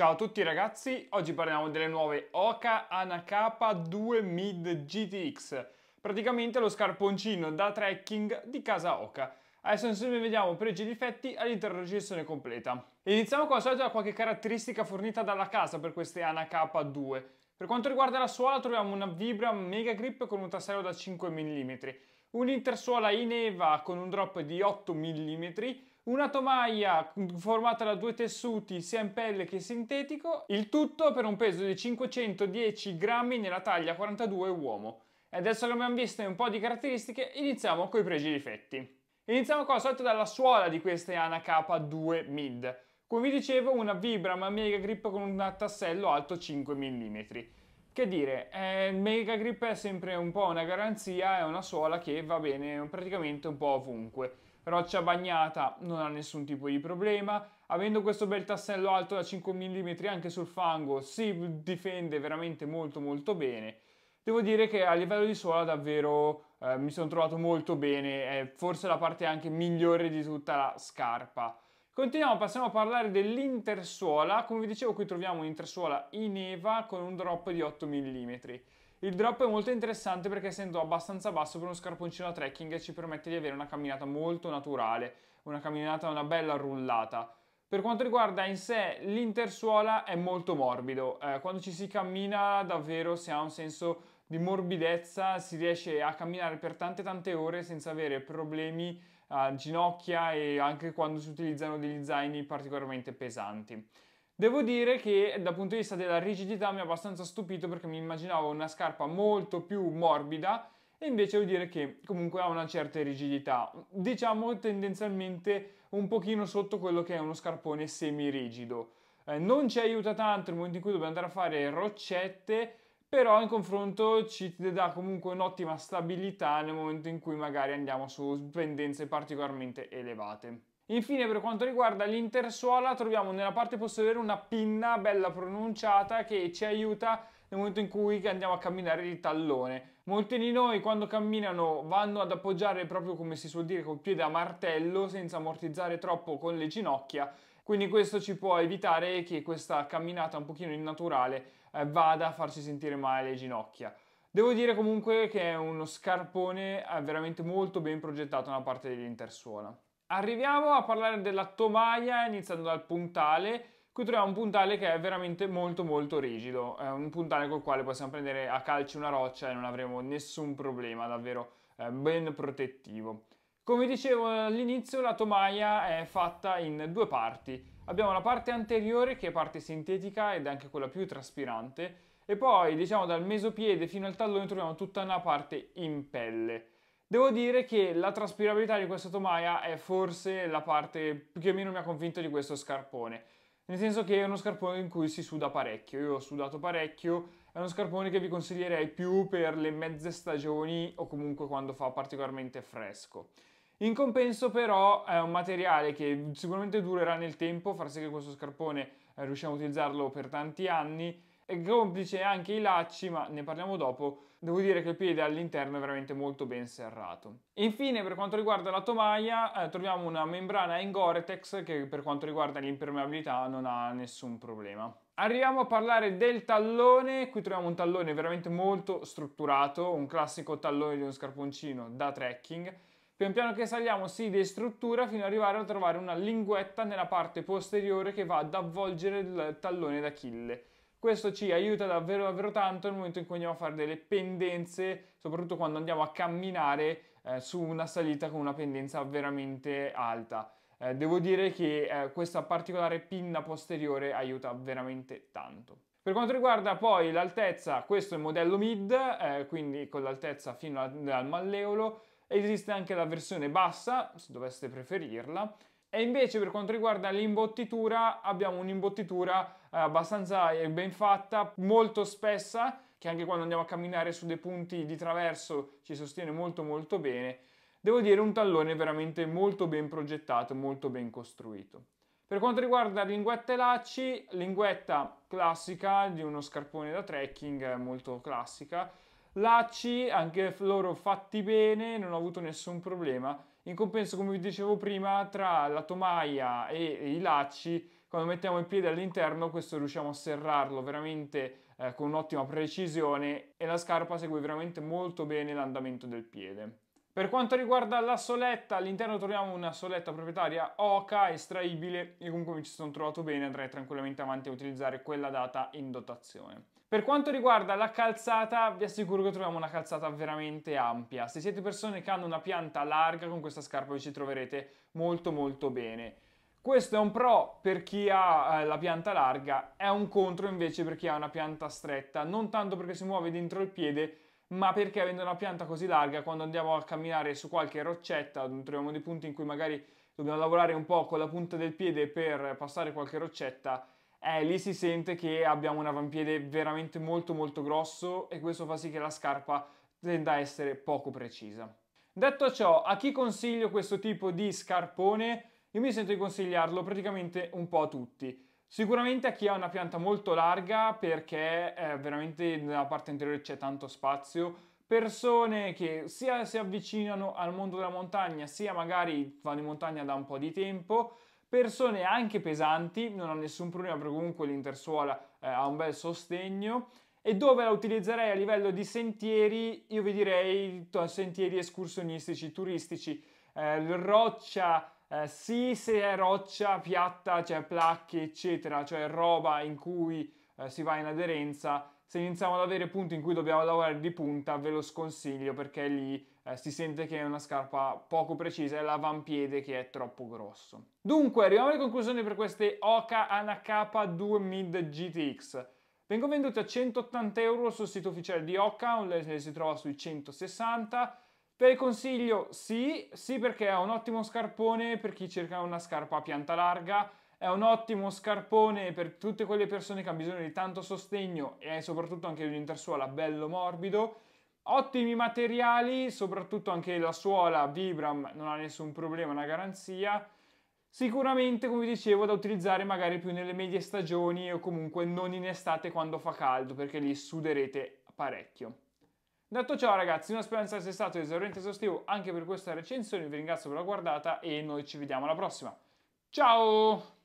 Ciao a tutti ragazzi, oggi parliamo delle nuove Oka Anakapa 2 Mid GTX, praticamente lo scarponcino da trekking di casa Oka. Adesso insieme vediamo pregi e difetti all'interno all'interrogazione completa. Iniziamo come al solito da qualche caratteristica fornita dalla casa per queste Anakapa 2. Per quanto riguarda la suola troviamo una Vibra Mega Grip con un tassello da 5 mm, un'intersuola in EVA con un drop di 8 mm, una tovaglia formata da due tessuti, sia in pelle che sintetico, il tutto per un peso di 510 grammi nella taglia 42 uomo. E adesso che abbiamo visto un po' di caratteristiche, iniziamo con i pregi e difetti. Iniziamo con la solito dalla suola di queste ANA K2 Mid. Come vi dicevo, una Vibram Mega Grip con un tassello alto 5 mm. Che dire, eh, il Mega Grip è sempre un po' una garanzia, è una suola che va bene praticamente un po' ovunque roccia bagnata non ha nessun tipo di problema, avendo questo bel tassello alto da 5 mm anche sul fango si difende veramente molto molto bene. Devo dire che a livello di suola davvero eh, mi sono trovato molto bene, è forse la parte anche migliore di tutta la scarpa. Continuiamo, passiamo a parlare dell'intersuola. Come vi dicevo, qui troviamo un'intersuola in EVA con un drop di 8 mm. Il drop è molto interessante perché essendo abbastanza basso per uno scarponcino da trekking ci permette di avere una camminata molto naturale, una camminata, una bella rullata. Per quanto riguarda in sé l'intersuola è molto morbido, eh, quando ci si cammina davvero si ha un senso di morbidezza, si riesce a camminare per tante tante ore senza avere problemi a eh, ginocchia e anche quando si utilizzano degli zaini particolarmente pesanti. Devo dire che dal punto di vista della rigidità mi ha abbastanza stupito perché mi immaginavo una scarpa molto più morbida e invece devo dire che comunque ha una certa rigidità, diciamo tendenzialmente un pochino sotto quello che è uno scarpone semi-rigido. Eh, non ci aiuta tanto nel momento in cui dobbiamo andare a fare roccette, però in confronto ci dà comunque un'ottima stabilità nel momento in cui magari andiamo su pendenze particolarmente elevate. Infine per quanto riguarda l'intersuola troviamo nella parte posteriore una pinna bella pronunciata che ci aiuta nel momento in cui andiamo a camminare di tallone. Molti di noi quando camminano vanno ad appoggiare proprio come si suol dire col piede a martello senza ammortizzare troppo con le ginocchia quindi questo ci può evitare che questa camminata un pochino innaturale eh, vada a farci sentire male le ginocchia. Devo dire comunque che è uno scarpone eh, veramente molto ben progettato nella parte dell'intersuola. Arriviamo a parlare della tomaia iniziando dal puntale. Qui troviamo un puntale che è veramente molto molto rigido, è un puntale col quale possiamo prendere a calci una roccia e non avremo nessun problema, davvero eh, ben protettivo. Come dicevo all'inizio la tomaia è fatta in due parti. Abbiamo la parte anteriore che è parte sintetica ed è anche quella più traspirante e poi diciamo dal mesopiede fino al tallone troviamo tutta una parte in pelle. Devo dire che la traspirabilità di questo tomaia è forse la parte più o meno mi ha convinto di questo scarpone. Nel senso che è uno scarpone in cui si suda parecchio, io ho sudato parecchio, è uno scarpone che vi consiglierei più per le mezze stagioni o comunque quando fa particolarmente fresco. In compenso però è un materiale che sicuramente durerà nel tempo, far sì che questo scarpone eh, riusciamo a utilizzarlo per tanti anni e complice anche i lacci, ma ne parliamo dopo, devo dire che il piede all'interno è veramente molto ben serrato. Infine, per quanto riguarda la tomaia, eh, troviamo una membrana in Gore-Tex che per quanto riguarda l'impermeabilità non ha nessun problema. Arriviamo a parlare del tallone, qui troviamo un tallone veramente molto strutturato, un classico tallone di uno scarponcino da trekking. Pian piano che saliamo si destruttura fino ad arrivare a trovare una linguetta nella parte posteriore che va ad avvolgere il tallone d'Achille. Questo ci aiuta davvero davvero tanto nel momento in cui andiamo a fare delle pendenze, soprattutto quando andiamo a camminare eh, su una salita con una pendenza veramente alta. Eh, devo dire che eh, questa particolare pinna posteriore aiuta veramente tanto. Per quanto riguarda poi l'altezza, questo è il modello mid, eh, quindi con l'altezza fino al, al malleolo. Esiste anche la versione bassa, se doveste preferirla, e invece per quanto riguarda l'imbottitura abbiamo un'imbottitura eh, abbastanza ben fatta, molto spessa, che anche quando andiamo a camminare su dei punti di traverso ci sostiene molto molto bene. Devo dire un tallone veramente molto ben progettato, molto ben costruito. Per quanto riguarda linguette e lacci, linguetta classica di uno scarpone da trekking, eh, molto classica. Lacci, anche loro fatti bene, non ho avuto nessun problema in compenso, come vi dicevo prima, tra la tomaia e i lacci, quando mettiamo il piede all'interno, questo riusciamo a serrarlo veramente eh, con un'ottima precisione e la scarpa segue veramente molto bene l'andamento del piede. Per quanto riguarda la soletta, all'interno troviamo una soletta proprietaria Oca, estraibile, e comunque mi ci sono trovato bene, andrei tranquillamente avanti a utilizzare quella data in dotazione. Per quanto riguarda la calzata, vi assicuro che troviamo una calzata veramente ampia. Se siete persone che hanno una pianta larga, con questa scarpa vi ci troverete molto molto bene. Questo è un pro per chi ha eh, la pianta larga, è un contro invece per chi ha una pianta stretta, non tanto perché si muove dentro il piede, ma perché avendo una pianta così larga, quando andiamo a camminare su qualche roccetta, troviamo dei punti in cui magari dobbiamo lavorare un po' con la punta del piede per passare qualche roccetta, eh, lì si sente che abbiamo un avampiede veramente molto molto grosso e questo fa sì che la scarpa tenda a essere poco precisa. Detto ciò, a chi consiglio questo tipo di scarpone? Io mi sento di consigliarlo praticamente un po' a tutti. Sicuramente a chi ha una pianta molto larga perché eh, veramente nella parte interiore c'è tanto spazio, persone che sia si avvicinano al mondo della montagna sia magari vanno in montagna da un po' di tempo persone anche pesanti, non ho nessun problema perché comunque l'intersuola eh, ha un bel sostegno e dove la utilizzerei a livello di sentieri, io vi direi sentieri escursionistici, turistici, eh, roccia, eh, sì se è roccia piatta, cioè placche, eccetera, cioè roba in cui eh, si va in aderenza se iniziamo ad avere punti in cui dobbiamo lavorare di punta ve lo sconsiglio perché lì eh, si sente che è una scarpa poco precisa e l'avampiede che è troppo grosso. Dunque, arriviamo alle conclusioni per queste Oka Anakapa 2 Mid GTX. Vengono vendute a 180 euro sul sito ufficiale di Oka, le si trova sui 160. Per il consiglio sì, sì perché è un ottimo scarpone per chi cerca una scarpa a pianta larga, è un ottimo scarpone per tutte quelle persone che hanno bisogno di tanto sostegno e soprattutto anche di un'intersuola bello morbido. Ottimi materiali, soprattutto anche la suola Vibram non ha nessun problema, una garanzia. Sicuramente, come dicevo, da utilizzare magari più nelle medie stagioni o comunque non in estate quando fa caldo, perché lì suderete parecchio. Detto ciò ragazzi, una speranza sia stato esauriente esaustivo anche per questa recensione, vi ringrazio per la guardata e noi ci vediamo alla prossima. Ciao!